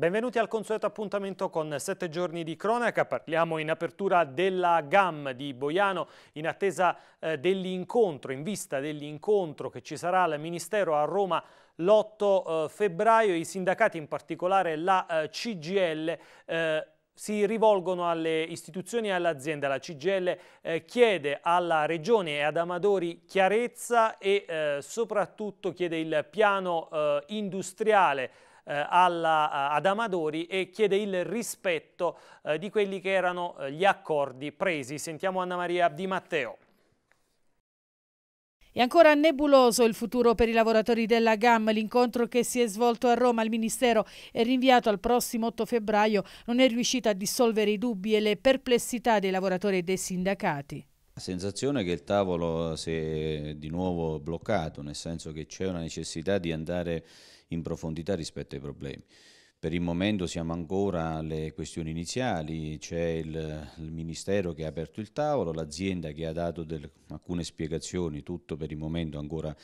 Benvenuti al consueto appuntamento con 7 giorni di cronaca. Parliamo in apertura della GAM di Boiano in attesa eh, dell'incontro, in vista dell'incontro che ci sarà al Ministero a Roma l'8 eh, febbraio. I sindacati, in particolare la eh, CGL, eh, si rivolgono alle istituzioni e all'azienda. La CGL eh, chiede alla Regione e ad Amadori chiarezza e eh, soprattutto chiede il piano eh, industriale eh, alla, eh, ad Amadori e chiede il rispetto eh, di quelli che erano gli accordi presi. Sentiamo Anna Maria Di Matteo. È ancora nebuloso il futuro per i lavoratori della GAM. L'incontro che si è svolto a Roma al Ministero e rinviato al prossimo 8 febbraio non è riuscito a dissolvere i dubbi e le perplessità dei lavoratori e dei sindacati. La sensazione è che il tavolo si è di nuovo bloccato, nel senso che c'è una necessità di andare in profondità rispetto ai problemi. Per il momento siamo ancora alle questioni iniziali, c'è il, il, Ministero che ha aperto il tavolo, l'azienda che ha dato del, alcune spiegazioni, tutto per il momento ancora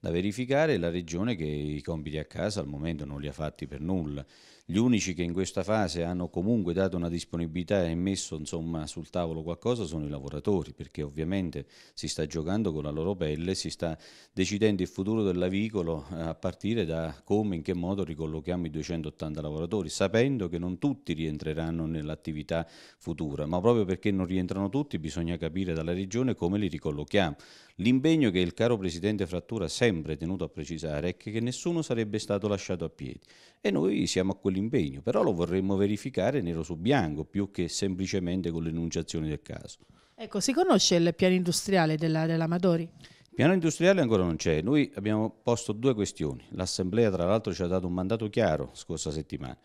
da verificare, e la Regione che i compiti a casa al momento non li ha fatti per nulla gli unici che in questa fase hanno comunque dato una disponibilità e messo insomma, sul tavolo qualcosa sono i lavoratori, perché ovviamente si sta giocando con la loro pelle, si sta decidendo il futuro dell'avicolo eh, a partire da come, in che modo ricollochiamo i 280 lavoratori, sapendo che non tutti rientreranno nell'attività futura, ma proprio perché non rientrano tutti bisogna capire dalla regione come li ricollochiamo. L'impegno che il caro presidente Frattura ha sempre tenuto a precisare è che, nessuno sarebbe stato lasciato a piedi e noi siamo a quell'impegno, però lo vorremmo verificare nero su bianco più che semplicemente con l'enunciazione del caso. Ecco, si conosce il piano industriale dell'Amadori? Il Piano industriale ancora non c'è, noi abbiamo posto due questioni. L'Assemblea tra l'altro ci ha dato un mandato chiaro scorsa settimana.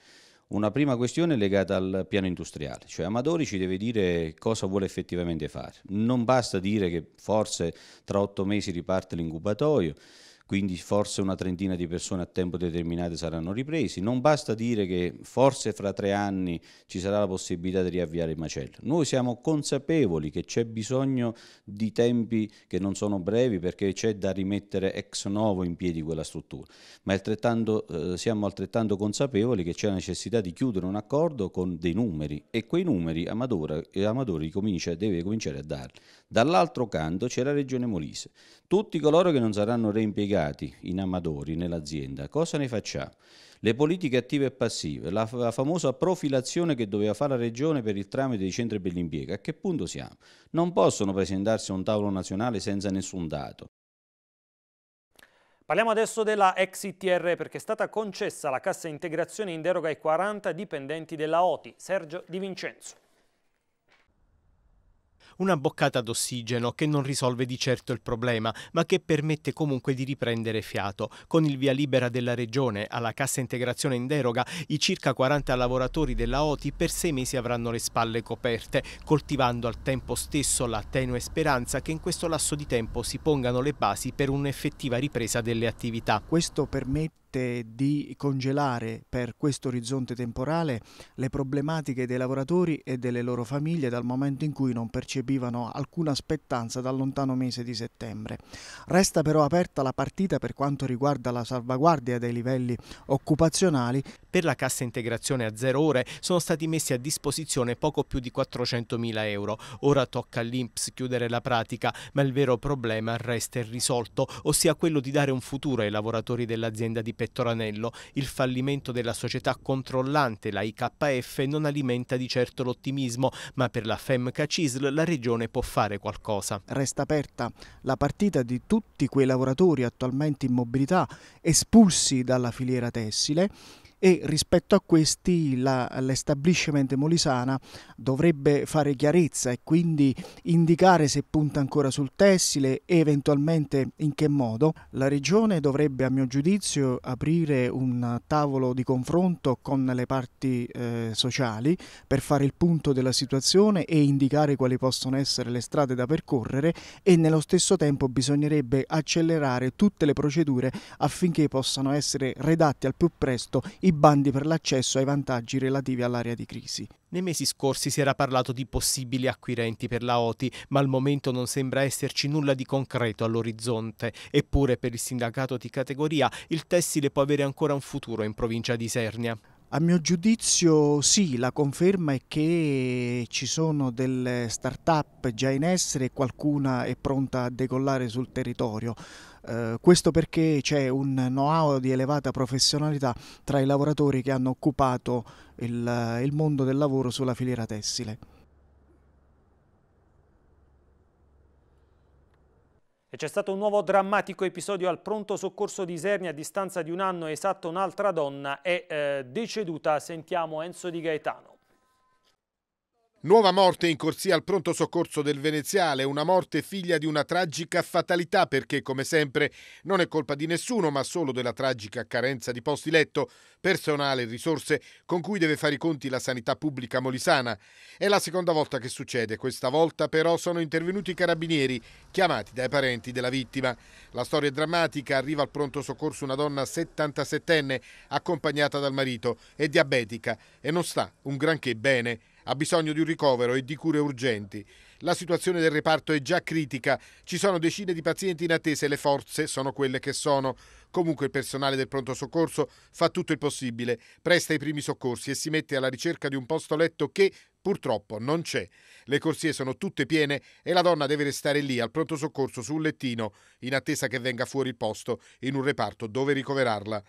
Una prima questione legata al piano industriale, cioè Amadori ci deve dire cosa vuole effettivamente fare. Non basta dire che forse tra otto mesi riparte l'incubatorio, quindi forse una trentina di persone a tempo determinato saranno ripresi. Non basta dire che forse fra tre anni ci sarà la possibilità di riavviare il macello. Noi siamo consapevoli che c'è bisogno di tempi che non sono brevi perché c'è da rimettere ex novo in piedi quella struttura, ma altrettanto, eh, siamo altrettanto consapevoli che c'è la necessità di chiudere un accordo con dei numeri e quei numeri Amadora, eh, Amadori comincia, deve cominciare a darli. Dall'altro canto c'è la regione Molise. Tutti coloro che non saranno reimpiegati impiegati in amatori nell'azienda, cosa ne facciamo? Le politiche attive e passive, la, la, famosa profilazione che doveva fare la Regione per il tramite dei centri per l'impiego, a che punto siamo? Non possono presentarsi a un tavolo nazionale senza nessun dato. Parliamo adesso della ex ITR perché è stata concessa la cassa integrazione in deroga ai 40 dipendenti della OTI. Sergio Di Vincenzo. Una boccata d'ossigeno che non risolve di certo il problema, ma che permette comunque di riprendere fiato. Con il via libera della Regione alla cassa integrazione in deroga, i circa 40 lavoratori della OTI per sei mesi avranno le spalle coperte, coltivando al tempo stesso la tenue speranza che in questo lasso di tempo si pongano le basi per un'effettiva ripresa delle attività. Questo permette permette di congelare per questo orizzonte temporale le problematiche dei lavoratori e delle loro famiglie dal momento in cui non percepivano alcuna aspettanza dal lontano mese di settembre. Resta però aperta la partita per quanto riguarda la salvaguardia dei livelli occupazionali. Per la cassa integrazione a zero ore sono stati messi a disposizione poco più di 400.000 euro. Ora tocca all'Inps chiudere la pratica, ma il vero problema resta irrisolto, ossia quello di dare un futuro ai lavoratori dell'azienda di Pesaro Ispettore il fallimento della società controllante, la IKF, non alimenta di certo l'ottimismo, ma per la FEMCA CISL la regione può fare qualcosa. Resta aperta la partita di tutti quei lavoratori attualmente in mobilità espulsi dalla filiera tessile e rispetto a questi la, l'establishment molisana dovrebbe fare chiarezza e quindi indicare se punta ancora sul tessile e eventualmente in che modo. La regione dovrebbe a mio giudizio aprire un tavolo di confronto con le parti eh, sociali per fare il punto della situazione e indicare quali possono essere le strade da percorrere e nello stesso tempo bisognerebbe accelerare tutte le procedure affinché possano essere redatti al più presto i bandi per l'accesso ai vantaggi relativi all'area di crisi. Nei mesi scorsi si era parlato di possibili acquirenti per la OTI, ma al momento non sembra esserci nulla di concreto all'orizzonte. Eppure per il sindacato di categoria il tessile può avere ancora un futuro in provincia di Sernia. A mio giudizio sì, la conferma è che ci sono delle start-up già in essere e qualcuna è pronta a decollare sul territorio. Eh, questo perché c'è un know-how di elevata professionalità tra i lavoratori che hanno occupato il, il mondo del lavoro sulla filiera tessile. E c'è stato un nuovo drammatico episodio al pronto soccorso di Isernia. A distanza di un anno esatto un'altra donna è eh, deceduta. Sentiamo Enzo Di Gaetano. Nuova morte in corsia al pronto soccorso del Veneziale, una morte figlia di una tragica fatalità perché, come sempre, non è colpa di nessuno ma solo della tragica carenza di posti letto, personale e risorse con cui deve fare i conti la sanità pubblica molisana. È la seconda volta che succede, questa volta però sono intervenuti i carabinieri chiamati dai parenti della vittima. La storia è drammatica, arriva al pronto soccorso una donna 77enne accompagnata dal marito, è diabetica e non sta un granché bene ha bisogno di un ricovero e di cure urgenti. La situazione del reparto è già critica, ci sono decine di pazienti in attesa e le forze sono quelle che sono. Comunque il personale del pronto soccorso fa tutto il possibile, presta i primi soccorsi e si mette alla ricerca di un posto letto che purtroppo non c'è. Le corsie sono tutte piene e la donna deve restare lì al pronto soccorso sul lettino in attesa che venga fuori il posto in un reparto dove ricoverarla.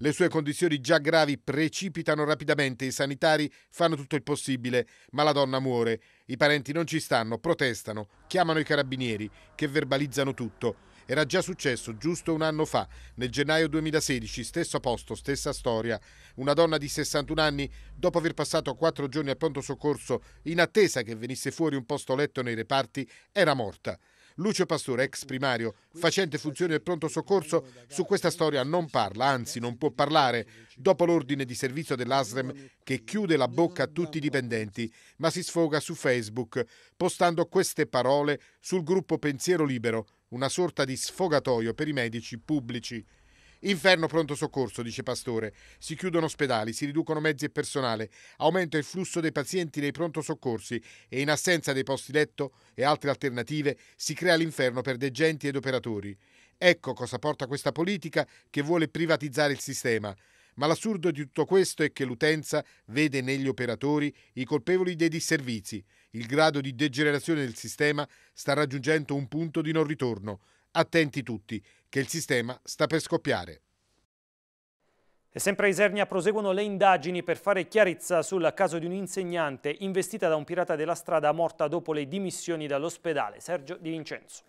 Le sue condizioni già gravi precipitano rapidamente, i sanitari fanno tutto il possibile, ma la donna muore. I parenti non ci stanno, protestano, chiamano i carabinieri, che verbalizzano tutto. Era già successo giusto un anno fa, nel gennaio 2016, stesso posto, stessa storia. Una donna di 61 anni, dopo aver passato quattro giorni al pronto soccorso in attesa che venisse fuori un posto letto nei reparti, era morta. Lucio Pastore, ex primario, facente funzione del pronto soccorso, su questa storia non parla, anzi non può parlare, dopo l'ordine di servizio dell'ASREM che chiude la bocca a tutti i dipendenti, ma si sfoga su Facebook, postando queste parole sul gruppo Pensiero Libero, una sorta di sfogatoio per i medici pubblici. Inferno pronto soccorso, dice Pastore. Si chiudono ospedali, si riducono mezzi e personale, aumenta il flusso dei pazienti nei pronto soccorsi e in assenza dei posti letto e altre alternative si crea l'inferno per degenti ed operatori. Ecco cosa porta questa politica che vuole privatizzare il sistema. Ma l'assurdo di tutto questo è che l'utenza vede negli operatori i colpevoli dei disservizi. Il grado di degenerazione del sistema sta raggiungendo un punto di non ritorno. Attenti tutti, che il sistema sta per scoppiare. E sempre a Isernia proseguono le indagini per fare chiarezza sul caso di un'insegnante investita da un pirata della strada morta dopo le dimissioni dall'ospedale. Sergio Di Vincenzo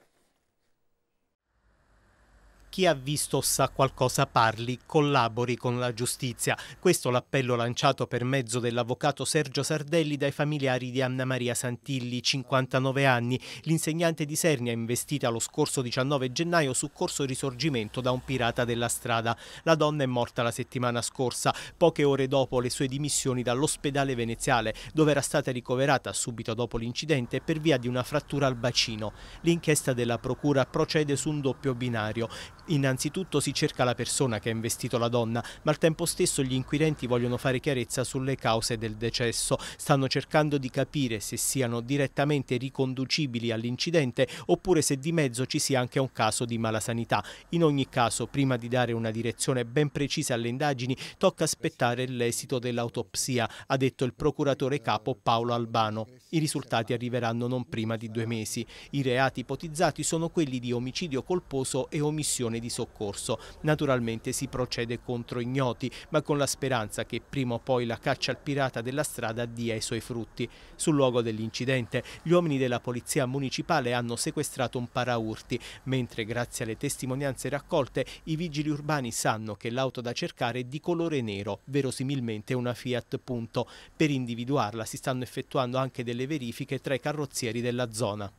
chi ha visto sa qualcosa parli, collabori con la giustizia. Questo l'appello lanciato per mezzo dell'avvocato Sergio Sardelli dai familiari di Anna Maria Santilli, 59 anni, l'insegnante di Sernia investita lo scorso 19 gennaio su corso risorgimento da un pirata della strada. La donna è morta la settimana scorsa, poche ore dopo le sue dimissioni dall'ospedale veneziale, dove era stata ricoverata subito dopo l'incidente per via di una frattura al bacino. L'inchiesta della procura procede su un doppio binario Innanzitutto si cerca la persona che ha investito la donna, ma al tempo stesso gli inquirenti vogliono fare chiarezza sulle cause del decesso. Stanno cercando di capire se siano direttamente riconducibili all'incidente oppure se di mezzo ci sia anche un caso di malasanità. In ogni caso, prima di dare una direzione ben precisa alle indagini, tocca aspettare l'esito dell'autopsia, ha detto il procuratore capo Paolo Albano. I risultati arriveranno non prima di due mesi. I reati ipotizzati sono quelli di omicidio colposo e omissione azione di soccorso. Naturalmente si procede contro ignoti, ma con la speranza che prima o poi la caccia al pirata della strada dia i suoi frutti. Sul luogo dell'incidente, gli uomini della polizia municipale hanno sequestrato un paraurti, mentre grazie alle testimonianze raccolte i vigili urbani sanno che l'auto da cercare è di colore nero, verosimilmente una Fiat Punto. Per individuarla si stanno effettuando anche delle verifiche tra i carrozzieri della zona.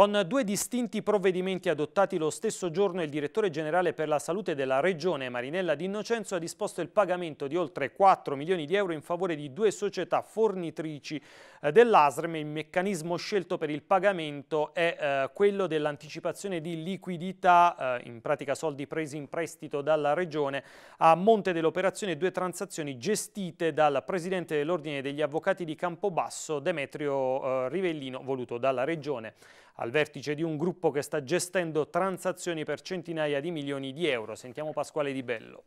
Con due distinti provvedimenti adottati lo stesso giorno, il direttore generale per la salute della Regione, Marinella D'Innocenzo, ha disposto il pagamento di oltre 4 milioni di euro in favore di due società fornitrici eh, dell'ASRM. Il meccanismo scelto per il pagamento è eh, quello dell'anticipazione di liquidità, eh, in pratica soldi presi in prestito dalla Regione, a monte dell'operazione due transazioni gestite dal presidente dell'Ordine degli Avvocati di Campobasso, Demetrio Rivellino, voluto dalla Regione. Al al vertice di un gruppo che sta gestendo transazioni per centinaia di milioni di euro. Sentiamo Pasquale Di Bello.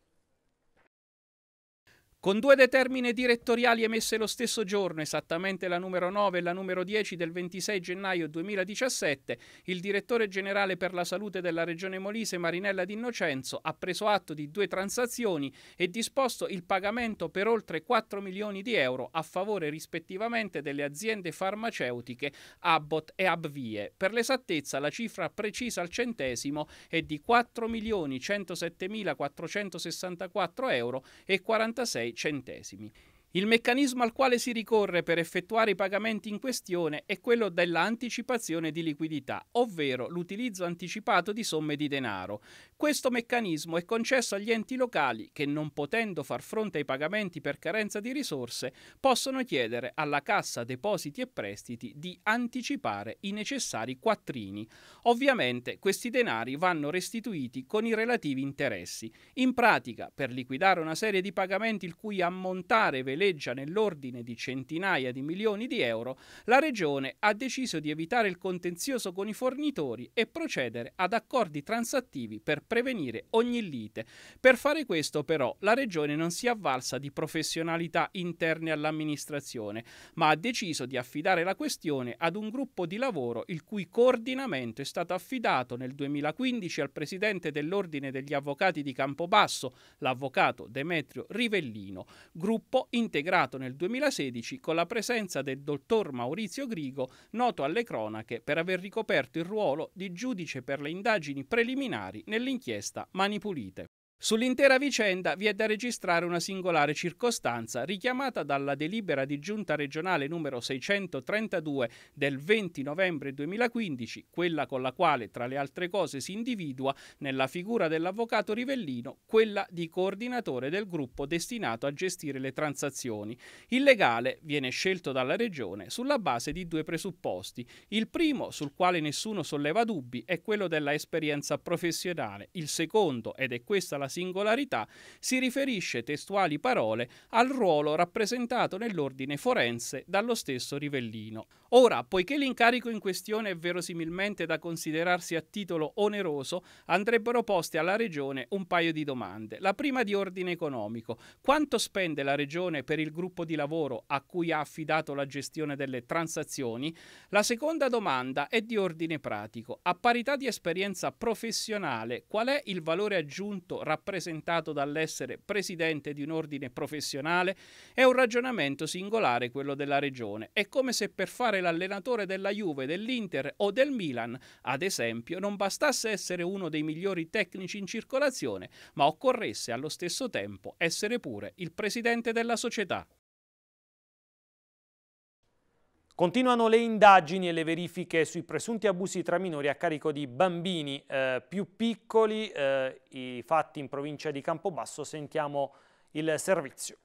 Con due determine direttoriali emesse lo stesso giorno, esattamente la numero 9 e la numero 10 del 26 gennaio 2017, il direttore generale per la salute della Regione Molise Marinella D'Innocenzo ha preso atto di due transazioni e disposto il pagamento per oltre 4 milioni di euro a favore rispettivamente delle aziende farmaceutiche Abbott e Abvie. Per l'esattezza la cifra precisa al centesimo è di 4 milioni 107.464 euro e 46 centesimi. Il meccanismo al quale si ricorre per effettuare i pagamenti in questione è quello dell'anticipazione di liquidità, ovvero l'utilizzo anticipato di somme di denaro. Questo meccanismo è concesso agli enti locali che, non potendo far fronte ai pagamenti per carenza di risorse, possono chiedere alla Cassa Depositi e Prestiti di anticipare i necessari quattrini. Ovviamente questi denari vanno restituiti con i relativi interessi. In pratica, per liquidare una serie di pagamenti il cui ammontare veleno galleggia nell'ordine di centinaia di milioni di euro, la Regione ha deciso di evitare il contenzioso con i fornitori e procedere ad accordi transattivi per prevenire ogni lite. Per fare questo però la Regione non si è avvalsa di professionalità interne all'amministrazione, ma ha deciso di affidare la questione ad un gruppo di lavoro il cui coordinamento è stato affidato nel 2015 al presidente dell'Ordine degli Avvocati di Campobasso, l'avvocato Demetrio Rivellino, gruppo interno integrato nel 2016 con la presenza del dottor Maurizio Grigo, noto alle cronache per aver ricoperto il ruolo di giudice per le indagini preliminari nell'inchiesta Mani Pulite. Sull'intera vicenda vi è da registrare una singolare circostanza richiamata dalla delibera di giunta regionale numero 632 del 20 novembre 2015, quella con la quale tra le altre cose si individua nella figura dell'avvocato Rivellino quella di coordinatore del gruppo destinato a gestire le transazioni. Il legale viene scelto dalla regione sulla base di due presupposti. Il primo, sul quale nessuno solleva dubbi, è quello della esperienza professionale. Il secondo, ed è questa la singolarità, si riferisce testuali parole al ruolo rappresentato nell'ordine forense dallo stesso Rivellino. Ora, poiché l'incarico in questione è verosimilmente da considerarsi a titolo oneroso, andrebbero poste alla Regione un paio di domande. La prima di ordine economico. Quanto spende la Regione per il gruppo di lavoro a cui ha affidato la gestione delle transazioni? La seconda domanda è di ordine pratico. A parità di esperienza professionale, qual è il valore aggiunto rappresentato rappresentato dall'essere presidente di un ordine professionale, è un ragionamento singolare quello della regione. È come se per fare l'allenatore della Juve, dell'Inter o del Milan, ad esempio, non bastasse essere uno dei migliori tecnici in circolazione, ma occorresse allo stesso tempo essere pure il presidente della società. Continuano le indagini e le verifiche sui presunti abusi tra minori a carico di bambini eh, più piccoli, eh, i fatti in provincia di Campobasso, sentiamo il servizio.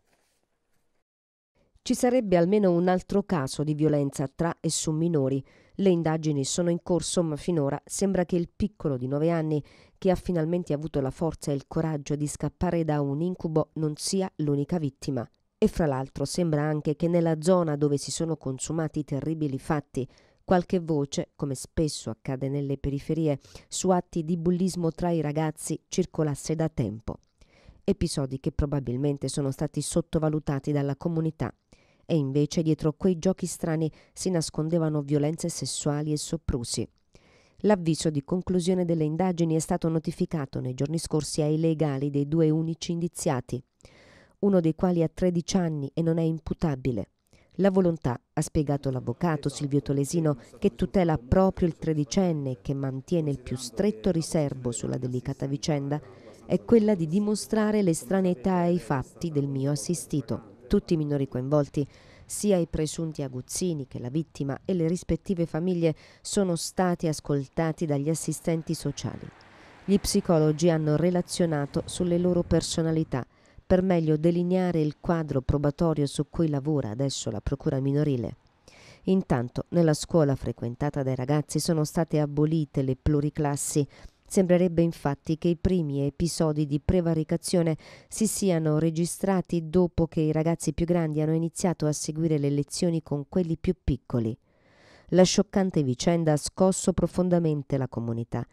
Ci sarebbe almeno un altro caso di violenza tra e su minori. Le indagini sono in corso, ma finora sembra che il piccolo di 9 anni, che ha finalmente avuto la forza e il coraggio di scappare da un incubo, non sia l'unica vittima. E fra l'altro sembra anche che nella zona dove si sono consumati i terribili fatti qualche voce, come spesso accade nelle periferie, su atti di bullismo tra i ragazzi circolasse da tempo. Episodi che probabilmente sono stati sottovalutati dalla comunità e invece dietro quei giochi strani si nascondevano violenze sessuali e soprusi. L'avviso di conclusione delle indagini è stato notificato nei giorni scorsi ai legali dei due unici indiziati uno dei quali ha 13 anni e non è imputabile. La volontà, ha spiegato l'avvocato Silvio Tolesino, che tutela proprio il tredicenne e che mantiene il più stretto riservo sulla delicata vicenda, è quella di dimostrare l'estraneità ai fatti del mio assistito. Tutti i minori coinvolti, sia i presunti aguzzini che la vittima e le rispettive famiglie, sono stati ascoltati dagli assistenti sociali. Gli psicologi hanno relazionato sulle loro personalità – per meglio delineare il quadro probatorio su cui lavora adesso la Procura minorile. Intanto nella scuola frequentata dai ragazzi sono state abolite le pluriclassi. Sembrerebbe infatti che i primi episodi di prevaricazione si siano registrati dopo che i ragazzi più grandi hanno iniziato a seguire le lezioni con quelli più piccoli. La scioccante vicenda ha scosso profondamente la comunità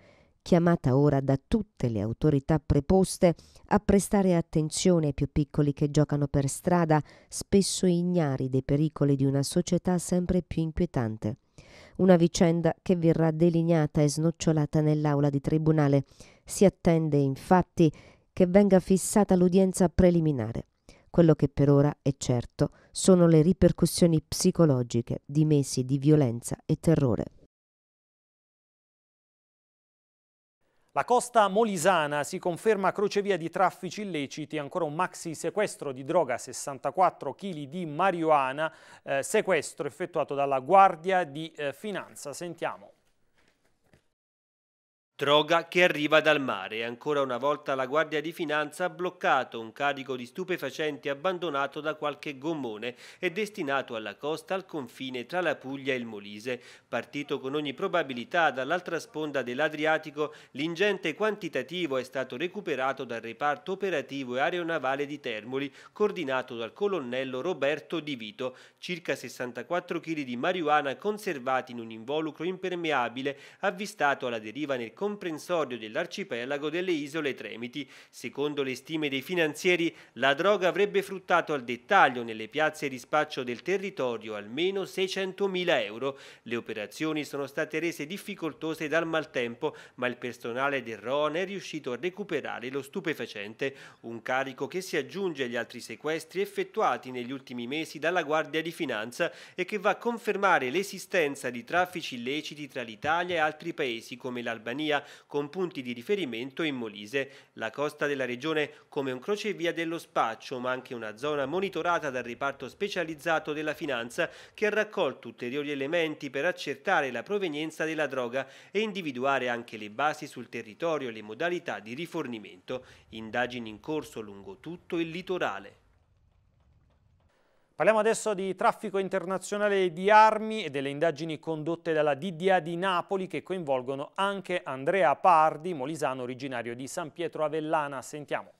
chiamata ora da tutte le autorità preposte a prestare attenzione ai più piccoli che giocano per strada, spesso ignari dei pericoli di una società sempre più inquietante. Una vicenda che verrà delineata e snocciolata nell'aula di tribunale. Si attende infatti che venga fissata l'udienza preliminare. Quello che per ora è certo sono le ripercussioni psicologiche di mesi di violenza e terrore. La costa molisana si conferma crocevia di traffici illeciti, ancora un maxi sequestro di droga, 64 kg di marijuana, eh, sequestro effettuato dalla Guardia di eh, Finanza. Sentiamo. Droga che arriva dal mare. Ancora una volta la Guardia di Finanza ha bloccato un carico di stupefacenti abbandonato da qualche gommone e destinato alla costa al confine tra la Puglia e il Molise. Partito con ogni probabilità dall'altra sponda dell'Adriatico, l'ingente quantitativo è stato recuperato dal reparto operativo e aeronavale di Termoli, coordinato dal colonnello Roberto Di Vito. Circa 64 kg di marijuana conservati in un involucro impermeabile avvistato alla deriva nel confine comprensorio dell'arcipelago delle isole Tremiti. Secondo le stime dei finanzieri, la droga avrebbe fruttato al dettaglio nelle piazze di spaccio del territorio almeno 600.000 euro. Le operazioni sono state rese difficoltose dal maltempo, ma il personale del RON è riuscito a recuperare lo stupefacente, un carico che si aggiunge agli altri sequestri effettuati negli ultimi mesi dalla Guardia di Finanza e che va a confermare l'esistenza di traffici illeciti tra l'Italia e altri paesi come l'Albania, Calabria, con punti di riferimento in Molise, la costa della regione come un crocevia dello spaccio, ma anche una zona monitorata dal riparto specializzato della finanza che ha raccolto ulteriori elementi per accertare la provenienza della droga e individuare anche le basi sul territorio e le modalità di rifornimento. Indagini in corso lungo tutto il litorale. Parliamo adesso di traffico internazionale di armi e delle indagini condotte dalla DDA di Napoli che coinvolgono anche Andrea Pardi, molisano originario di San Pietro Avellana. Sentiamo.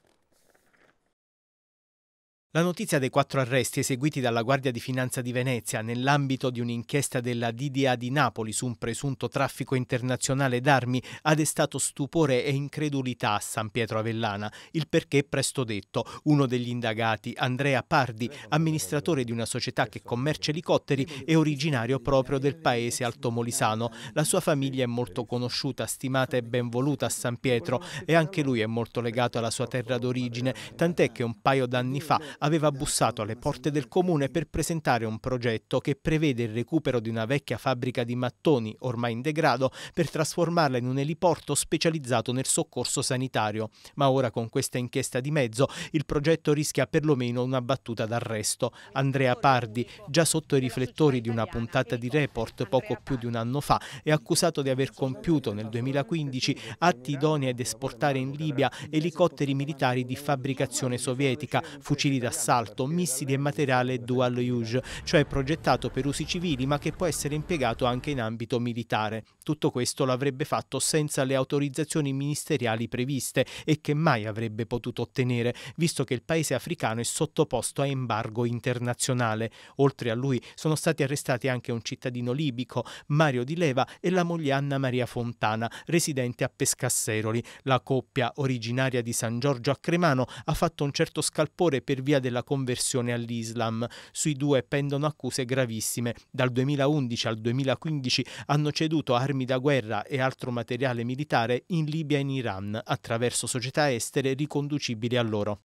La notizia dei quattro arresti eseguiti dalla Guardia di Finanza di Venezia nell'ambito di un'inchiesta della DDA di Napoli su un presunto traffico internazionale d'armi ha destato stupore e incredulità a San Pietro Avellana, il perché presto detto. Uno degli indagati, Andrea Pardi, amministratore di una società che commercia elicotteri, è originario proprio del paese altomolisano. La sua famiglia è molto conosciuta, stimata e ben voluta a San Pietro e anche lui è molto legato alla sua terra d'origine, tant'è che un paio d'anni fa aveva bussato alle porte del comune per presentare un progetto che prevede il recupero di una vecchia fabbrica di mattoni ormai in degrado per trasformarla in un eliporto specializzato nel soccorso sanitario. Ma ora con questa inchiesta di mezzo il progetto rischia perlomeno una battuta d'arresto. Andrea Pardi, già sotto i riflettori di una puntata di report poco più di un anno fa, è accusato di aver compiuto nel 2015 atti idonei ad esportare in Libia elicotteri militari di fabbricazione sovietica, fucili da assalto, missili e materiale dual use, cioè progettato per usi civili ma che può essere impiegato anche in ambito militare. Tutto questo l'avrebbe fatto senza le autorizzazioni ministeriali previste e che mai avrebbe potuto ottenere, visto che il paese africano è sottoposto a embargo internazionale. Oltre a lui sono stati arrestati anche un cittadino libico, Mario Di Leva, e la moglie Anna Maria Fontana, residente a Pescasseroli. La coppia originaria di San Giorgio a Cremano ha fatto un certo scalpore per via via della conversione all'Islam. Sui due pendono accuse gravissime. Dal 2011 al 2015 hanno ceduto armi da guerra e altro materiale militare in Libia e in Iran attraverso società estere riconducibili a loro.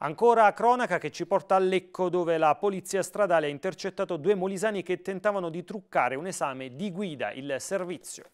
Ancora cronaca che ci porta a Lecco dove la polizia stradale ha intercettato due molisani che tentavano di truccare un esame di guida, il servizio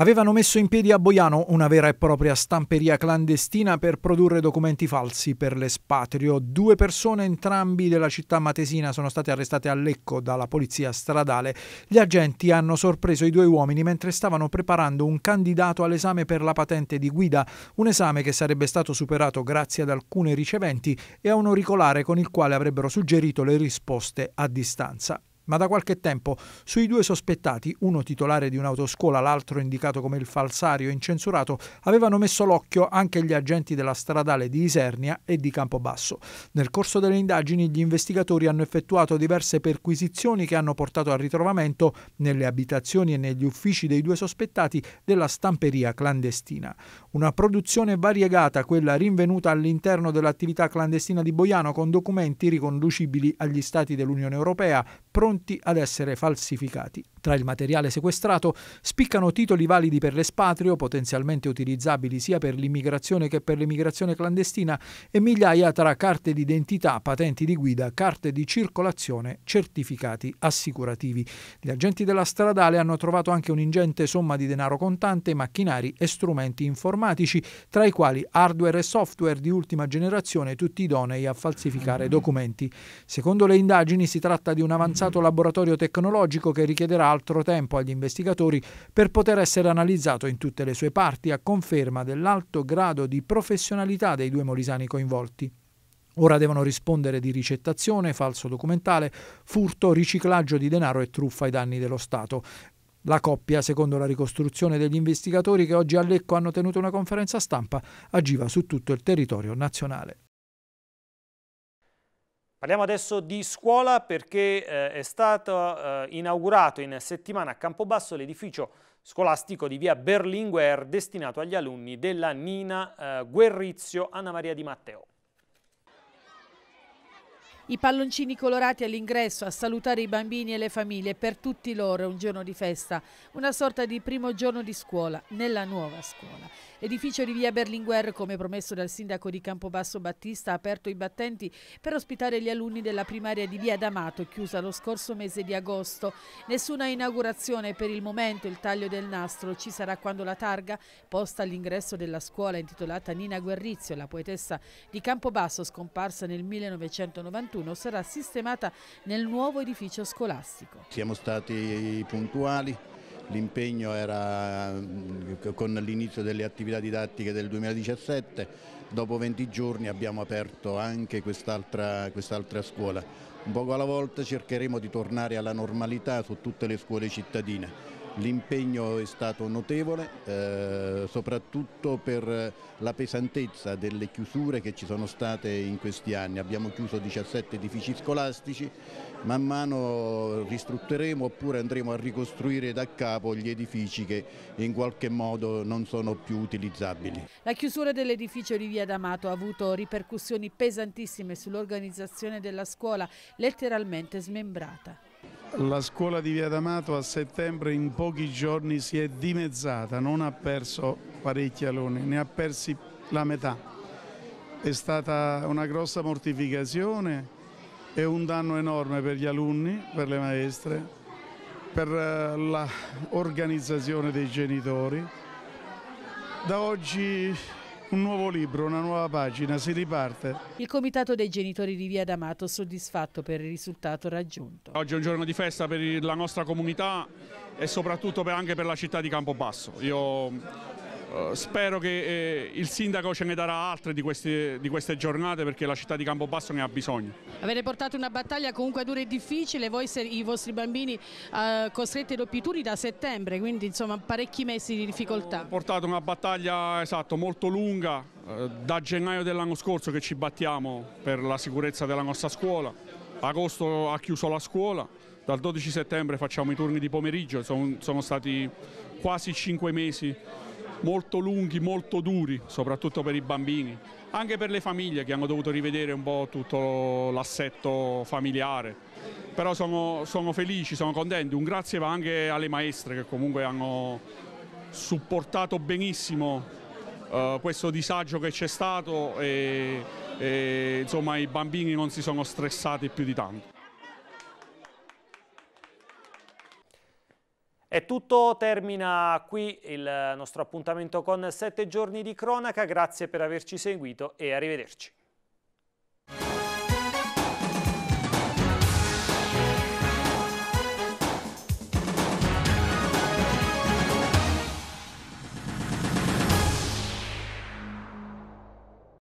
avevano messo in piedi a Boiano una vera e propria stamperia clandestina per produrre documenti falsi per l'espatrio. Due persone, entrambi della città matesina, sono state arrestate a Lecco dalla polizia stradale. Gli agenti hanno sorpreso i due uomini mentre stavano preparando un candidato all'esame per la patente di guida, un esame che sarebbe stato superato grazie ad alcune riceventi e a un auricolare con il quale avrebbero suggerito le risposte a distanza ma da qualche tempo sui due sospettati, uno titolare di un'autoscuola, l'altro indicato come il falsario incensurato, avevano messo l'occhio anche gli agenti della stradale di Isernia e di Campobasso. Nel corso delle indagini gli investigatori hanno effettuato diverse perquisizioni che hanno portato al ritrovamento nelle abitazioni e negli uffici dei due sospettati della stamperia clandestina. Una produzione variegata, quella rinvenuta all'interno dell'attività clandestina di Boiano con documenti riconducibili agli stati dell'Unione Europea, pronti ad essere falsificati. Tra il materiale sequestrato spiccano titoli validi per l'espatrio, potenzialmente utilizzabili sia per l'immigrazione che per l'immigrazione clandestina, e migliaia tra carte d'identità, patenti di guida, carte di circolazione, certificati assicurativi. Gli agenti della stradale hanno trovato anche un'ingente somma di denaro contante, macchinari e strumenti informatici, tra i quali hardware e software di ultima generazione, tutti idonei a falsificare documenti. Secondo le indagini si tratta di un avanzamento avanzato laboratorio tecnologico che richiederà altro tempo agli investigatori per poter essere analizzato in tutte le sue parti, a conferma dell'alto grado di professionalità dei due molisani coinvolti. Ora devono rispondere di ricettazione, falso documentale, furto, riciclaggio di denaro e truffa ai danni dello Stato. La coppia, secondo la ricostruzione degli investigatori che oggi a Lecco hanno tenuto una conferenza stampa, agiva su tutto il territorio nazionale. Parliamo adesso di scuola perché eh, è stato eh, inaugurato in settimana a Campobasso l'edificio scolastico di via Berlinguer destinato agli alunni della Nina eh, Guerrizio Anna Maria Di Matteo. I palloncini colorati all'ingresso a salutare i bambini e le famiglie, per tutti loro un giorno di festa, una sorta di primo giorno di scuola, nella nuova scuola. L'edificio di via Berlinguer, come promesso dal sindaco di Campobasso Battista, ha aperto i battenti per ospitare gli alunni della primaria di via D'Amato, chiusa lo scorso mese di agosto. Nessuna inaugurazione per il momento, il taglio del nastro ci sarà quando la targa, posta all'ingresso della scuola intitolata Nina Guerrizio, la poetessa di Campobasso scomparsa nel 1991, 2021 sarà sistemata nel nuovo edificio scolastico. Siamo stati puntuali, l'impegno era con l'inizio delle attività didattiche del 2017, dopo 20 giorni abbiamo aperto anche quest'altra quest scuola. Un poco alla volta cercheremo di tornare alla normalità su tutte le scuole cittadine L'impegno è stato notevole, eh, soprattutto per la pesantezza delle chiusure che ci sono state in questi anni. Abbiamo chiuso 17 edifici scolastici, man mano ristruttureremo oppure andremo a ricostruire da capo gli edifici che in qualche modo non sono più utilizzabili. La chiusura dell'edificio di Via D'Amato ha avuto ripercussioni pesantissime sull'organizzazione della scuola, letteralmente smembrata. La scuola di Via D'Amato a settembre in pochi giorni si è dimezzata, non ha perso parecchi alunni, ne ha persi la metà. È stata una grossa mortificazione e un danno enorme per gli alunni, per le maestre, per eh, l'organizzazione dei genitori. Da oggi un nuovo libro, una nuova pagina, si riparte. Il comitato dei genitori di Via D'Amato soddisfatto per il risultato raggiunto. Oggi è un giorno di festa per la nostra comunità e soprattutto anche per la città di Campobasso. Io eh, spero che eh, il sindaco ce ne darà altre di queste, di queste, giornate perché la città di Campobasso ne ha bisogno. Avete portato una battaglia comunque dura e difficile, voi i vostri bambini eh, costretti ai doppi turni da settembre, quindi insomma parecchi mesi di difficoltà. Ho portato una battaglia esatto, molto lunga, eh, da gennaio dell'anno scorso che ci battiamo per la sicurezza della nostra scuola, agosto ha chiuso la scuola, dal 12 settembre facciamo i turni di pomeriggio, sono, sono stati quasi cinque mesi molto lunghi, molto duri, soprattutto per i bambini, anche per le famiglie che hanno dovuto rivedere un po' tutto l'assetto familiare. Però sono, sono felici, sono contenti, un grazie va anche alle maestre che comunque hanno supportato benissimo Uh, questo disagio che c'è stato e, e insomma, i bambini non si sono stressati più di tanto. È tutto, termina qui il nostro appuntamento con 7 giorni di cronaca, grazie per averci seguito e arrivederci.